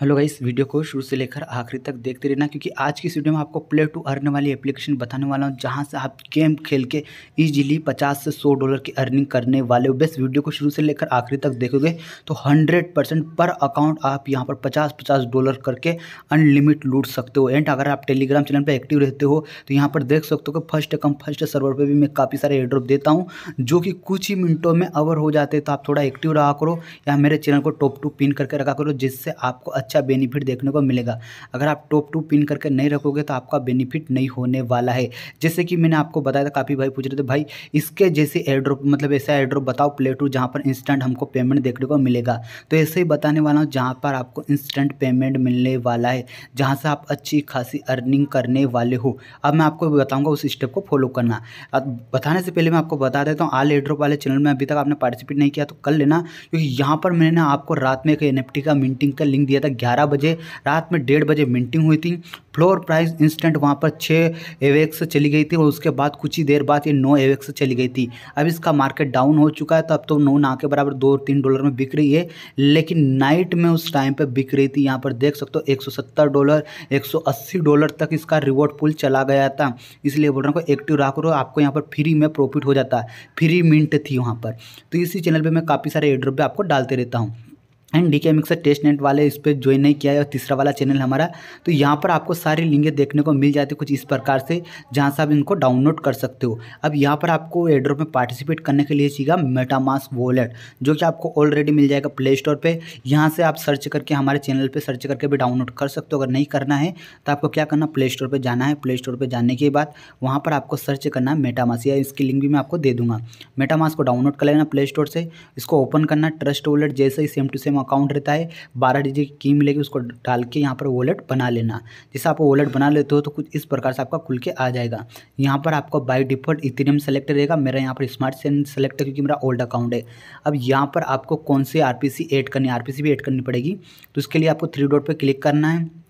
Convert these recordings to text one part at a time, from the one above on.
hello guys video को शुरू से लेकर आखिरी तक देखते रहना क्योंकि आज की इस वीडियो में आपको प्ले टू अर्न वाली एप्लीकेशन बताने वाला हूं जहां से आप गेम खेल के इजीली 50 से 100 डॉलर की अर्निंग करने वाले हो बस वीडियो को शुरू से लेकर आखिरी तक देखोगे तो 100 परसेंट पर अकाउंट आप यहां पर 50-50 डॉलर करके अनलिमिट लूट सकते हो एंड अगर आप टेलीग्राम चैनल पर एक्टिव रहते हो तो यहाँ पर देख सकते हो कि फर्स्ट कम फर्स्ट सर्वर पर भी मैं काफ़ी सारे एड्रॉप देता हूँ जो कि कुछ ही मिनटों में अवर हो जाते तो आप थोड़ा एक्टिव रहा करो या मेरे चैनल को टॉप टू पिन करके रखा करो जिससे आपको अच्छा बेनिफिट देखने को मिलेगा अगर आप टॉप टू पिन करके नहीं रखोगे तो आपका बेनिफिट नहीं होने वाला है जैसे कि मैंने आपको बताया था काफ़ी भाई पूछ रहे थे भाई इसके जैसे एड्रो मतलब ऐसा एड्रोप बताओ प्ले टू जहाँ पर इंस्टेंट हमको पेमेंट देखने को मिलेगा तो ऐसे ही बताने वाला हूँ जहाँ पर आपको इंस्टेंट पेमेंट मिलने वाला है जहाँ से आप अच्छी खासी अर्निंग करने वाले हो अब मैं आपको बताऊँगा उस स्टेप को फॉलो करना अब बताने से पहले मैं आपको बता देता हूँ आल एड्रोप वाले चैनल में अभी तक आपने पार्टिसिपेट नहीं किया तो कर लेना क्योंकि यहाँ पर मैंने आपको रात में एक एन का मीटिंग का लिंक दिया था ग्यारह बजे रात में डेढ़ बजे मीटिंग हुई थी फ्लोर प्राइस इंस्टेंट वहाँ पर छः एवेक्स चली गई थी और उसके बाद कुछ ही देर बाद ये नौ एवेक्स चली गई थी अब इसका मार्केट डाउन हो चुका है तो अब तो नौ ना के बराबर दो तीन डॉलर में बिक रही है लेकिन नाइट में उस टाइम पर बिक रही थी यहाँ पर देख सकते हो एक डॉलर 180 डॉलर तक इसका रिवॉर्ड पुल चला गया था इसलिए बोल रहा हूँ एक्टिव रहा करो आपको यहाँ पर फ्री में प्रॉफिट हो जाता है फ्री मिंट थी वहाँ पर तो इसी चैनल पर मैं काफ़ी सारे एड्रॉप भी आपको डालते रहता हूँ and D K mixer test net वाले इस पर ज्वाइन नहीं किया है और तीसरा वाला चैनल हमारा तो यहाँ पर आपको सारी लिंकें देखने को मिल जाती है कुछ इस प्रकार से जहाँ से आप इनको डाउनलोड कर सकते हो अब यहाँ पर आपको एड्रो में पार्टिसिपेट करने के लिए चाहिएगा मेटामास वॉलेट जो कि आपको ऑलरेडी मिल जाएगा प्ले स्टोर पर यहाँ से आप सर्च करके हमारे चैनल पर सर्च करके भी डाउनलोड कर सकते हो अगर नहीं करना है तो आपको क्या करना प्ले स्टोर पर जाना है प्ले स्टोर पर जाने के बाद वहाँ पर आपको सर्च करना है मेटामास या इसकी लिंक भी मैं आपको दे दूँगा मेटामास को डाउनलोड कर लेना प्ले स्टोर से इसको ओपन करना ट्रस्ट वॉलेट जैसे ही सेम टू सेम अकाउंट रहता है बारह डिजिट की कीम मिलेगी उसको डाल के यहाँ पर वॉलेट बना लेना जैसे आप वॉलेट बना लेते हो तो कुछ इस प्रकार से आपका खुल के आ जाएगा यहाँ पर आपको बाई डिफॉल्ट इथेरियम सेलेक्ट रहेगा मेरा यहाँ पर स्मार्ट चेन सेलेक्ट है क्योंकि मेरा ओल्ड अकाउंट है अब यहाँ पर आपको कौन सी आर ऐड करनी पी आर भी ऐड करनी पड़ेगी तो उसके लिए आपको थ्री डॉट पर क्लिक करना है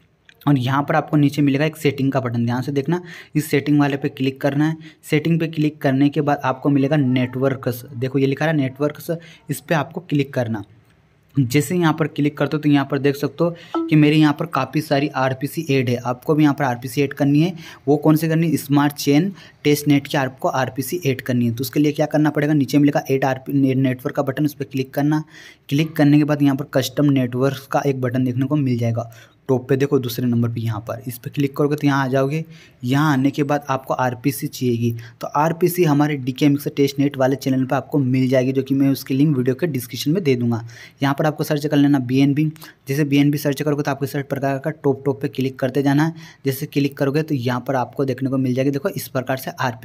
और यहाँ पर आपको नीचे मिलेगा एक सेटिंग का बटन ध्यान से देखना इस सेटिंग वाले पे क्लिक करना है सेटिंग पे क्लिक करने के बाद आपको मिलेगा नेटवर्कस देखो ये लिखा है नेटवर्कस इस पर आपको क्लिक करना जैसे यहाँ पर क्लिक करते हो तो यहाँ पर देख सकते हो कि मेरे यहाँ पर काफ़ी सारी आर पी एड है आपको भी यहाँ पर आर पी एड करनी है वो कौन सी करनी है स्मार्ट चेन टेस्ट नेट की आपको आर पी एड करनी है तो उसके लिए क्या करना पड़ेगा नीचे में लिखा एड आर नेटवर्क का बटन उस पर क्लिक करना क्लिक करने के बाद यहाँ पर कस्टम नेटवर्क का एक बटन देखने को मिल जाएगा टॉप पे देखो दूसरे नंबर पे यहाँ पर इस पर क्लिक करोगे तो यहाँ आ जाओगे यहाँ आने के बाद आपको आर चाहिएगी तो आर हमारे D K mixer test net वाले चैनल पर आपको मिल जाएगी जो कि मैं उसकी लिंक वीडियो के डिस्क्रिप्शन में दे दूँगा यहाँ पर आपको सर्च कर लेना बी जैसे बी सर्च करोगे तो आपके सर्च प्रकार का टॉप टॉप पर क्लिक करते जाना है जैसे क्लिक करोगे तो यहाँ पर आपको देखने को मिल जाएगी देखो इस प्रकार से आर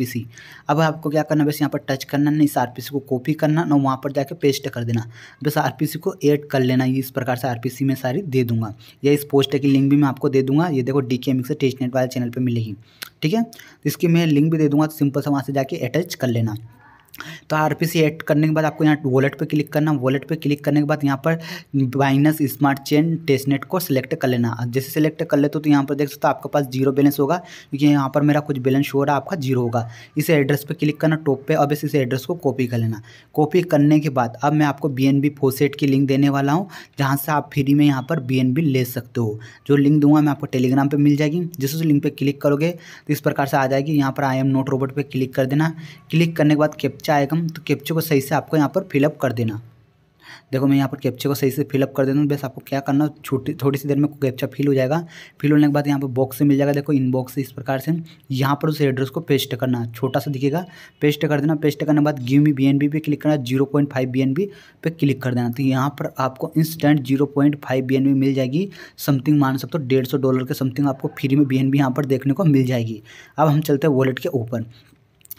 अब आपको क्या करना बस यहाँ पर टच करना नहीं इस आर को कॉपी करना ना वहाँ पर जाकर पेस्ट कर देना बस आर को एड कर लेना इस प्रकार से आर में सारी दे दूँगा या इस पोस्ट पोस्ट की लिंक भी मैं आपको दे दूंगा ये देखो D K M test net वाले चैनल पर मिलेगी ठीक है तो इसकी मैं लिंक भी दे दूंगा तो सिंपल से वहाँ से जाके अटैच कर लेना तो आर पी सी एड करने के बाद आपको यहाँ वॉलेट पे क्लिक करना वॉलेट पे क्लिक करने के बाद यहाँ पर बाइनस स्मार्ट चेन टेस्टनेट को सिलेक्ट कर लेना जैसे सिलेक्ट कर लेते तो, तो यहाँ पर देख सकते हो आपके पास जीरो बैलेंस होगा क्योंकि यहाँ पर मेरा कुछ बैलेंस हो रहा है आपका जीरो होगा इस एड्रेस पर क्लिक करना टॉप पे अब इस एड्रेस को कॉपी कर लेना कॉपी करने के बाद अब मैं आपको बी एन बी फोसेट की लिंक देने वाला हूँ जहाँ से आप फ्री में यहाँ पर बी एन बी ले सकते हो जो लिंक दूंगा मैं आपको टेलीग्राम पर मिल जाएगी जिस लिंक पर क्लिक करोगे तो इस प्रकार से आ जाएगी यहाँ पर आई एम नोट रोबोट पर क्लिक कर देना क्लिक करने के बाद कैप्चर कैप्चा आएगा तो कैप्चे को सही से आपको यहाँ पर फिलअप कर देना देखो मैं यहाँ पर कैप्चे को सही से फिलअप कर देता हूँ बस आपको क्या करना छोटी थोड़ी सी देर में कैप्चा फिल हो जाएगा फिल होने के बाद यहाँ पर बॉक्स से मिल जाएगा देखो इन बॉक्स से इस प्रकार से यहाँ पर उस एड्रेस को पेस्ट करना छोटा सा दिखेगा पेस्ट कर देना पेस्ट करने के बाद give me B N B पे क्लिक करना zero point five B N B पे क्लिक कर देना तो यहाँ पर आपको instant zero point five B N B मिल जाएगी समथिंग मान सकते हो डेढ़ सौ डॉलर के समथिंग आपको फ्री में बी एन बी यहाँ पर देखने को मिल जाएगी अब हम चलते हैं वॉलेट के ऊपर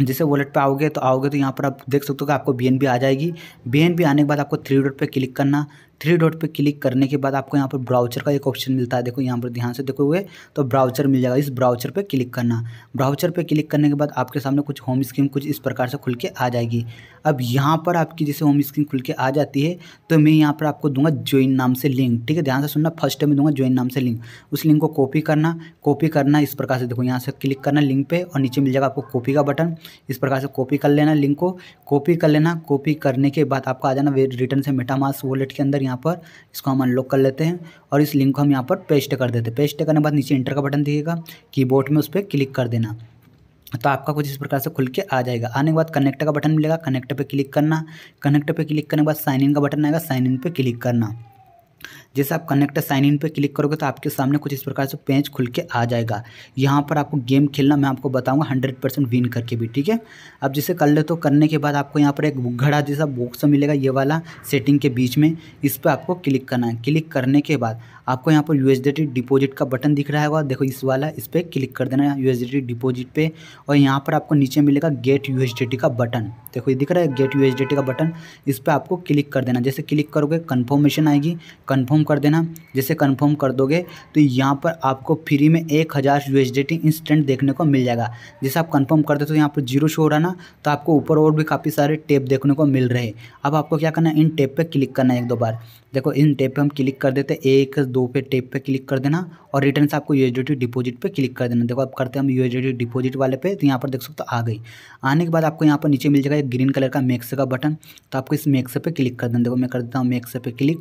जैसे वॉलेट पे आओगे तो आओगे तो यहाँ पर आप देख सकते हो कि आपको बी आ जाएगी बी आने के बाद आपको थ्री डॉट पे क्लिक करना थ्री डॉट पे क्लिक करने के बाद आपको यहाँ पर ब्राउचर का एक ऑप्शन मिलता है देखो यहाँ पर ध्यान से देखो हुए तो ब्राउचर मिल जाएगा इस ब्राउचर पर क्लिक करना ब्राउचर पर क्लिक करने के बाद आपके सामने कुछ होम स्क्रीन कुछ इस प्रकार से खुल के आ जाएगी अब यहाँ पर आपकी जैसे होम स्क्रीन खुल के आ जाती है तो मैं यहाँ पर आपको दूंगा ज्वाइन नाम से लिंक ठीक है ध्यान से सुनना फर्स्ट टाइम दूंगा ज्वाइन नाम से लिंक उस लिंक को कॉपी करना कॉपी करना इस प्रकार से देखो यहाँ से क्लिक करना लिंक पे और नीचे मिल जाएगा आपको कॉपी का बटन इस प्रकार से कॉपी कर लेना लिंक को कॉपी कर लेना कॉपी करने के बाद आपको आ जाना रिटर्न से मेटामास वॉलेट के अंदर यहाँ पर इसको हम अनलॉक कर लेते हैं और इस लिंक को हम यहाँ पर पेस्ट कर देते हैं पेस्ट करने के बाद नीचे इंटर का बटन दिखेगा कीबोर्ड में उस पर क्लिक कर देना तो आपका कुछ इस प्रकार से खुल के आ जाएगा आने के बाद कनेक्ट का बटन मिलेगा कनेक्ट पे क्लिक करना कनेक्ट पे क्लिक करने के बाद साइन इन का बटन आएगा साइन इन पे क्लिक करना जैसे आप कनेक्ट साइन इन पर क्लिक करोगे तो आपके सामने कुछ इस प्रकार से पेज खुल के आ जाएगा यहाँ पर आपको गेम खेलना मैं आपको बताऊँगा हंड्रेड परसेंट विन करके भी ठीक है अब जैसे कर ले तो करने के बाद आपको यहाँ पर एक घड़ा जैसा बॉक्स मिलेगा ये वाला सेटिंग के बीच में इस पर आपको क्लिक करना है क्लिक करने के बाद आपको यहाँ पर यू डिपॉजिट का बटन दिख रहा होगा देखो इस वाला इस पर क्लिक कर देना यूएसडीटी डिपॉजिट पे और यहाँ पर आपको नीचे मिलेगा गेट यू का बटन देखो ये दिख रहा है गेट यू का बटन इस पर आपको क्लिक कर देना जैसे क्लिक करोगे कन्फर्मेशन आएगी कन्फर्म कंफर्म कर देना जैसे कंफर्म कर दोगे तो यहाँ पर आपको फ्री में एक हज़ार यू इंस्टेंट देखने को मिल जाएगा जैसे आप कंफर्म कर दे हो तो यहाँ पर जीरो शो हो रहा ना तो आपको ऊपर और भी काफ़ी सारे टेप देखने को मिल रहे अब आपको क्या करना है इन टेप पर क्लिक करना है एक दो बार देखो इन टेप पर हम क्लिक कर देते एक दो पे टेप पे क्लिक कर देना और रिटर्न से आपको यू डिपॉजिट पे क्लिक कर देना देखो आप करते हैं हम यू डिपॉजिट वाले पे तो यहाँ पर देख सकते आ गई आने के बाद आपको यहाँ पर नीचे मिल जाएगा एक ग्रीन कलर का मैक्स का बटन तो आपको इस मैक्स पे क्लिक कर देना देखो मैं कर देता हूँ मैक्स पे क्लिक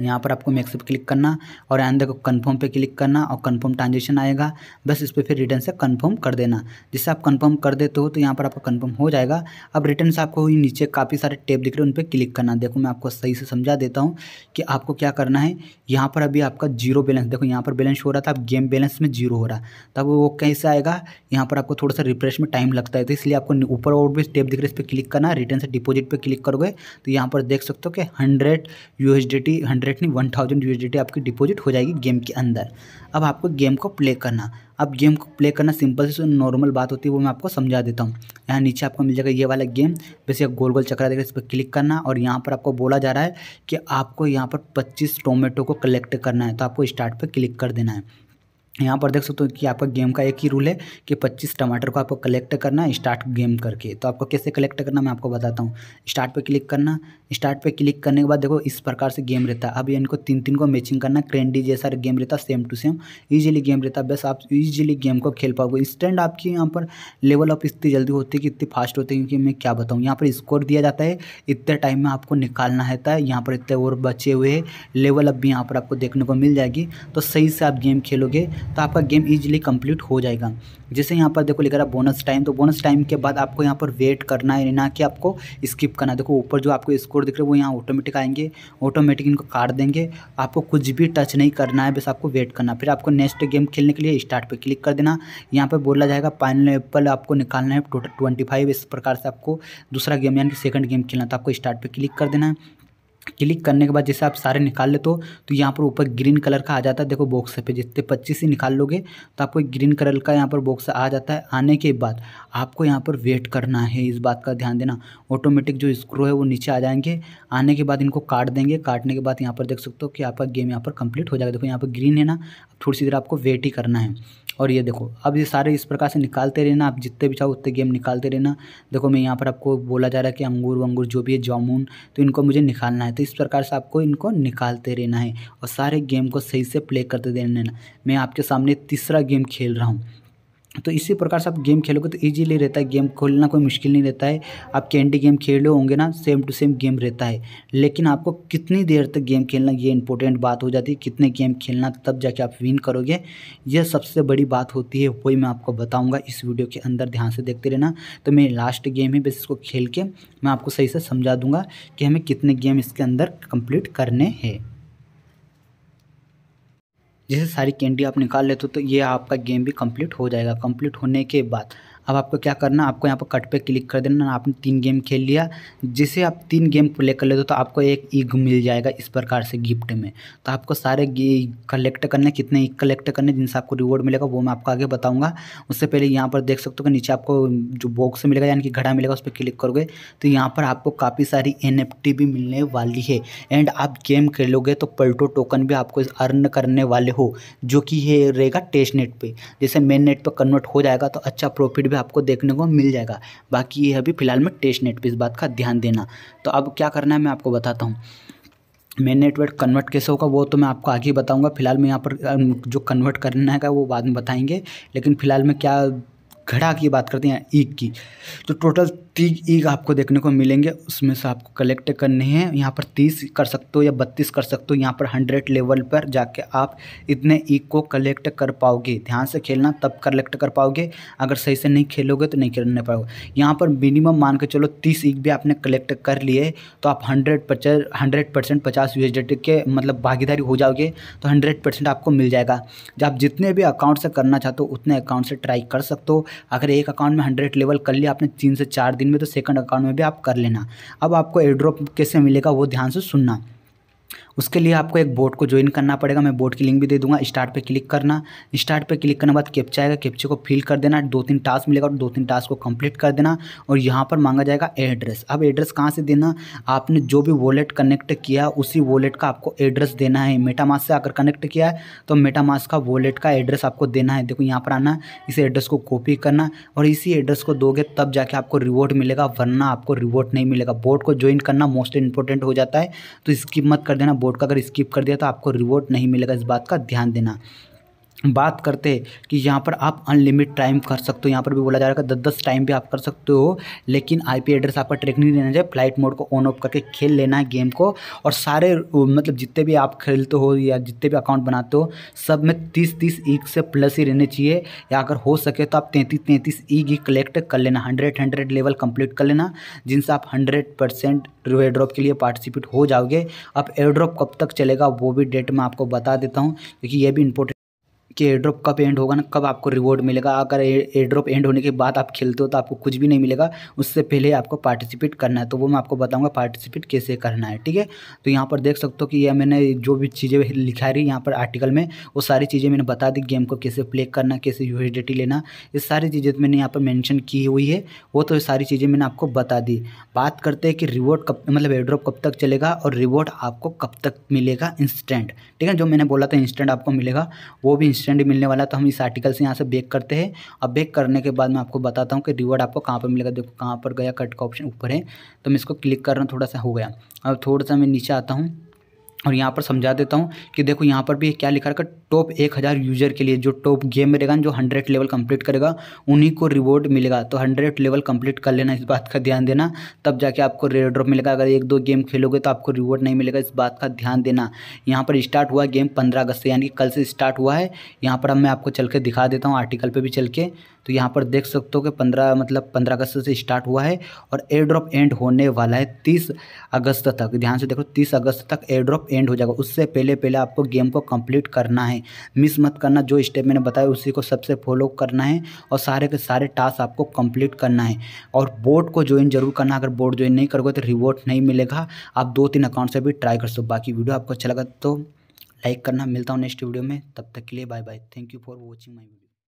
यहाँ पर आपको मैक्सअप पे क्लिक करना और यहाँ देखो कंफर्म पे क्लिक करना और कंफर्म ट्रांजेक्शन आएगा बस इस पर फिर रिटर्न से कंफर्म कर देना जिससे आप कंफर्म कर देते हो तो यहाँ पर आपका कंफर्म हो जाएगा अब रिटर्न से आपको नीचे काफ़ी सारे टेप दिख रहे हैं उन पर क्लिक करना देखो मैं आपको सही से समझा देता हूँ कि आपको क्या करना है यहाँ पर अभी आपका जीरो बैलेंस देखो यहाँ पर बैलेंस हो रहा था अब गेम बैलेंस में जीरो हो रहा तब वो कैसे आएगा यहाँ पर आपको थोड़ा सा रिफ्रेश में टाइम लगता है तो इसलिए आपको ऊपर और भी टेप दिख रहे इस पर क्लिक करना रिटर्न से डिपोजिट पर क्लिक करोगे तो यहाँ पर देख सकते हो कि hundred U H D T hundred नहीं वन थाउजेंड यूएसडी आपकी डिपॉजिट हो जाएगी गेम के अंदर अब आपको गेम को प्ले करना अब गेम को प्ले करना सिंपल से नॉर्मल बात होती है वो मैं आपको समझा देता हूँ यहाँ नीचे आपको मिल जाएगा ये वाला गेम वैसे गोल गोल चक्रा देगा इस पर क्लिक करना और यहाँ पर आपको बोला जा रहा है कि आपको यहाँ पर पच्चीस टोमेटो को कलेक्ट करना है तो आपको स्टार्ट पर क्लिक कर देना है यहाँ पर देख सकते हो कि आपका गेम का एक ही रूल है कि 25 टमाटर को आपको कलेक्ट करना है स्टार्ट गेम करके तो आपको कैसे कलेक्ट करना मैं आपको बताता हूँ स्टार्ट पे क्लिक करना स्टार्ट पे क्लिक करने के बाद देखो इस प्रकार से गेम रहता है अब इनको तीन तीन को मैचिंग करना क्रेंडी जैसा गेम रहता same to same easily game रहता बस आप ईजिली गेम को खेल पाओगे इंस्टेंट आपकी यहाँ पर लेवल अप इतनी जल्दी होती है कि इतनी फास्ट होती है क्योंकि मैं क्या बताऊँ यहाँ पर स्कोर दिया जाता है इतने टाइम में आपको निकालना रहता है यहाँ पर इतने और बचे हुए लेवल अप भी यहाँ पर आपको देखने को मिल जाएगी तो सही से आप गेम खेलोगे तो आपका गेम ईजिली कंप्लीट हो जाएगा जैसे यहाँ पर देखो लिखा रहा बोनस टाइम तो बोनस टाइम के बाद आपको यहाँ पर वेट करना है ना कि आपको स्किप करना देखो ऊपर जो आपको स्कोर दिख रहे वो यहाँ ऑटोमेटिक आएंगे ऑटोमेटिक इनको काट देंगे आपको कुछ भी टच नहीं करना है बस आपको वेट करना फिर आपको नेक्स्ट गेम खेलने के लिए स्टार्ट पर क्लिक कर देना यहाँ पर बोला जाएगा पाइनल एप्पल आपको निकालना है टोटल ट्वेंटी फाइव इस प्रकार से आपको दूसरा गेम यानी कि सेकंड गेम खेलना तो आपको स्टार्ट पर क्लिक कर देना है क्लिक करने के बाद जैसे आप सारे निकाल लेते हो तो यहाँ पर ऊपर ग्रीन कलर का आ जाता है देखो बॉक्स पे जितने पच्चीस ही निकाल लोगे तो आपको ग्रीन कलर का यहाँ पर बॉक्स आ जाता है आने के बाद आपको यहाँ पर वेट करना है इस बात का ध्यान देना ऑटोमेटिक जो स्क्रू है वो नीचे आ जाएंगे आने के बाद इनको काट देंगे काटने के बाद यहाँ पर देख सकते हो कि आपका गेम यहाँ पर कंप्लीट हो जाएगा देखो यहाँ पर ग्रीन है ना थोड़ी सी देर आपको वेट ही करना है और ये देखो अब ये सारे इस प्रकार से निकालते रहना आप जितने भी चाहो उतने गेम निकालते रहना देखो मैं यहाँ पर आपको बोला जा रहा है कि अंगूर वंगूर जो भी है जामुन तो इनको मुझे निकालना है तो इस प्रकार से आपको इनको निकालते रहना है और सारे गेम को सही से प्ले करते देना मैं आपके सामने तीसरा गेम खेल रहा हूँ तो इसी प्रकार से आप गेम खेलोगे तो इजीली रहता है गेम खोलना कोई मुश्किल नहीं रहता है आप कैंडी गेम खेलो होंगे ना सेम टू सेम गेम रहता है लेकिन आपको कितनी देर तक गेम खेलना ये इंपॉर्टेंट बात हो जाती है कितने गेम खेलना तब जाके आप विन करोगे यह सबसे बड़ी बात होती है वही मैं आपको बताऊँगा इस वीडियो के अंदर ध्यान से देखते रहना तो मेरी लास्ट गेम है बस इसको खेल के मैं आपको सही से समझा दूँगा कि हमें कितने गेम इसके अंदर कंप्लीट करने हैं जैसे सारी कैंडी आप निकाल लेते हो तो ये आपका गेम भी कंप्लीट हो जाएगा कंप्लीट होने के बाद अब आपको क्या करना आपको यहाँ पर कट पे क्लिक कर देना आपने तीन गेम खेल लिया जिसे आप तीन गेम प्ले कर लेते हो तो आपको एक ईग मिल जाएगा इस प्रकार से गिफ्ट में तो आपको सारे कलेक्ट करने कितने ईग कलेक्ट करने जिनसे आपको रिवॉर्ड मिलेगा वो मैं आपको आगे बताऊँगा उससे पहले यहाँ पर देख सकते हो कि नीचे आपको जो बॉक्स मिलेगा यानी कि घड़ा मिलेगा उस पर क्लिक करोगे तो यहाँ पर आपको काफ़ी सारी एन भी मिलने वाली है एंड आप गेम खेलोगे तो पल्टो टोकन भी आपको अर्न करने वाले हो जो कि ये रहेगा टेस्ट नेट पर जैसे मेन नेट पर कन्वर्ट हो जाएगा तो अच्छा प्रॉफिट भी आपको देखने को मिल जाएगा बाकी ये अभी फ़िलहाल में टेस्ट नेट पर इस बात का ध्यान देना तो अब क्या करना है मैं आपको बताता हूँ मेन नेटवर्क कन्वर्ट कैसे होगा वो तो मैं आपको आगे ही बताऊँगा फिलहाल मैं यहाँ पर जो कन्वर्ट करना है वो बाद में बताएंगे लेकिन फ़िलहाल में क्या घड़ा की बात करते हैं ईक की तो टोटल तीन ईग आपको देखने को मिलेंगे उसमें से आपको कलेक्ट करने हैं यहाँ पर तीस कर सकते हो या बत्तीस कर सकते हो यहाँ पर हंड्रेड लेवल पर जाके आप इतने ईग को कलेक्ट कर पाओगे ध्यान से खेलना तब कलेक्ट कर पाओगे अगर सही से नहीं खेलोगे तो नहीं खेलने पाओगे यहाँ पर मिनिमम मान के चलो तीस ईग भी आपने कलेक्ट कर लिए तो आप हंड्रेड हंड्रेड परसेंट पचास यू के मतलब भागीदारी हो जाओगे तो हंड्रेड परसेंट आपको मिल जाएगा जब आप जितने भी अकाउंट से करना चाहते हो उतने अकाउंट से ट्राई कर सकते हो अगर एक अकाउंट में हंड्रेड लेवल कर लिया आपने तीन से चार दिन में तो सेकंड अकाउंट में भी आप कर लेना अब आपको एयर ड्रॉप कैसे मिलेगा वो ध्यान से सुनना उसके लिए आपको एक बोर्ड को ज्वाइन करना पड़ेगा मैं बोर्ड की लिंक भी दे दूंगा स्टार्ट पे क्लिक करना स्टार्ट पे क्लिक करने के बाद कैप्चा आएगा कैप्चे को फिल कर देना दो तीन टास्क मिलेगा और दो तीन टास्क को कंप्लीट कर देना और यहाँ पर मांगा जाएगा एड्रेस अब एड्रेस कहाँ से देना आपने जो भी वॉलेट कनेक्ट किया उसी वॉलेट का आपको एड्रेस देना है मेटामास से अगर कनेक्ट किया है तो मेटामास का वॉलेट का एड्रेस आपको देना है देखो यहाँ पर आना इस एड्रेस को कॉपी करना और इसी एड्रेस को दोगे तब जाके आपको रिवॉर्ड मिलेगा वरना आपको रिवॉर्ड नहीं मिलेगा बोर्ड को ज्वाइन करना मोस्ट इंपॉर्टेंट हो जाता है तो इसकी मत कर देना बोर्ड का अगर स्किप कर दिया तो आपको रिवॉर्ड नहीं मिलेगा इस बात का ध्यान देना बात करते हैं कि यहाँ पर आप अनलिमिट टाइम कर सकते हो यहाँ पर भी बोला जा रहा है दस दस टाइम भी आप कर सकते हो लेकिन आईपी एड्रेस आपका ट्रैक नहीं लेना चाहिए फ्लाइट मोड को ऑन ऑफ करके खेल लेना है गेम को और सारे मतलब जितने भी आप खेलते हो या जितने भी अकाउंट बनाते हो सब में तीस तीस ईग से प्लस ही रहने चाहिए या अगर हो सके तो आप तैंतीस तैंतीस ईग ही कलेक्ट कर लेना हंड्रेड हंड्रेड लेवल कम्प्लीट कर लेना जिनसे आप हंड्रेड परसेंट एयड्रॉप के लिए पार्टिसिपेट हो जाओगे अब एयड्रॉप कब तक चलेगा वो भी डेट मैं आपको बता देता हूँ क्योंकि ये भी इंपॉर्टेंट कि एयर ड्रॉप कब एंड होगा ना कब आपको रिवॉर्ड मिलेगा अगर एयर ड्रॉप एंड होने के बाद आप खेलते हो तो आपको कुछ भी नहीं मिलेगा उससे पहले आपको पार्टिसिपेट करना है तो वो मैं आपको बताऊंगा पार्टिसिपेट कैसे करना है ठीक है तो यहाँ पर देख सकते हो कि यह मैंने जो भी चीज़ें लिखा रही यहाँ पर आर्टिकल में वो सारी चीज़ें मैंने बता दी गेम को कैसे प्ले करना कैसे यू लेना ये सारी चीज़ें तो मैंने यहाँ पर मैंशन की हुई है वो तो सारी चीज़ें मैंने आपको बता दी बात करते हैं कि रिवॉर्ड कब मतलब एयर ड्रॉप कब तक चलेगा और रिवॉर्ड आपको कब तक मिलेगा इंस्टेंट ठीक है जो मैंने बोला था इंस्टेंट आपको मिलेगा वो भी इंस्टेंट मिलने वाला तो हम इस आर्टिकल से यहाँ से बेक करते हैं अब बेक करने के बाद मैं आपको बताता हूँ कि रिवॉर्ड आपको कहाँ पर मिलेगा देखो कहाँ पर गया कट का ऑप्शन ऊपर है तो मैं इसको क्लिक कर रहा हूँ थोड़ा सा हो गया अब थोड़ा सा मैं नीचे आता हूँ और यहाँ पर समझा देता हूँ कि देखो यहाँ पर भी क्या लिखा रखा टॉप एक हज़ार यूजर के लिए जो टॉप गेम में रहेगा जो हंड्रेड लेवल कंप्लीट करेगा उन्हीं को रिवॉर्ड मिलेगा तो हंड्रेड लेवल कंप्लीट कर लेना इस बात का ध्यान देना तब जाके आपको रेड ड्रॉप मिलेगा अगर एक दो गेम खेलोगे तो आपको रिवॉर्ड नहीं मिलेगा इस बात का ध्यान देना यहाँ पर स्टार्ट हुआ गेम पंद्रह अगस्त से यानी कि कल से स्टार्ट हुआ है यहाँ पर अब मैं आपको चल के दिखा देता हूँ आर्टिकल पर भी चल के तो यहाँ पर देख सकते हो कि पंद्रह मतलब पंद्रह अगस्त से स्टार्ट हुआ है और एयर ड्रॉप एंड होने वाला है तीस अगस्त तक ध्यान से देखो तीस अगस्त तक एयर ड्रॉप एंड हो जाएगा उससे पहले पहले आपको गेम को कम्प्लीट करना है मिस मत करना जो स्टेप मैंने बताया उसी को सबसे फॉलो करना है और सारे के सारे टास्क आपको कम्प्लीट करना है और बोर्ड को ज्वाइन जरूर करना अगर बोर्ड ज्वाइन नहीं करोगे तो रिवॉर्ड नहीं मिलेगा आप दो तीन अकाउंट से भी ट्राई कर सकते हो बाकी वीडियो आपको अच्छा लगा तो लाइक करना मिलता हूँ नेक्स्ट वीडियो में तब तक के लिए bye bye thank you for watching my video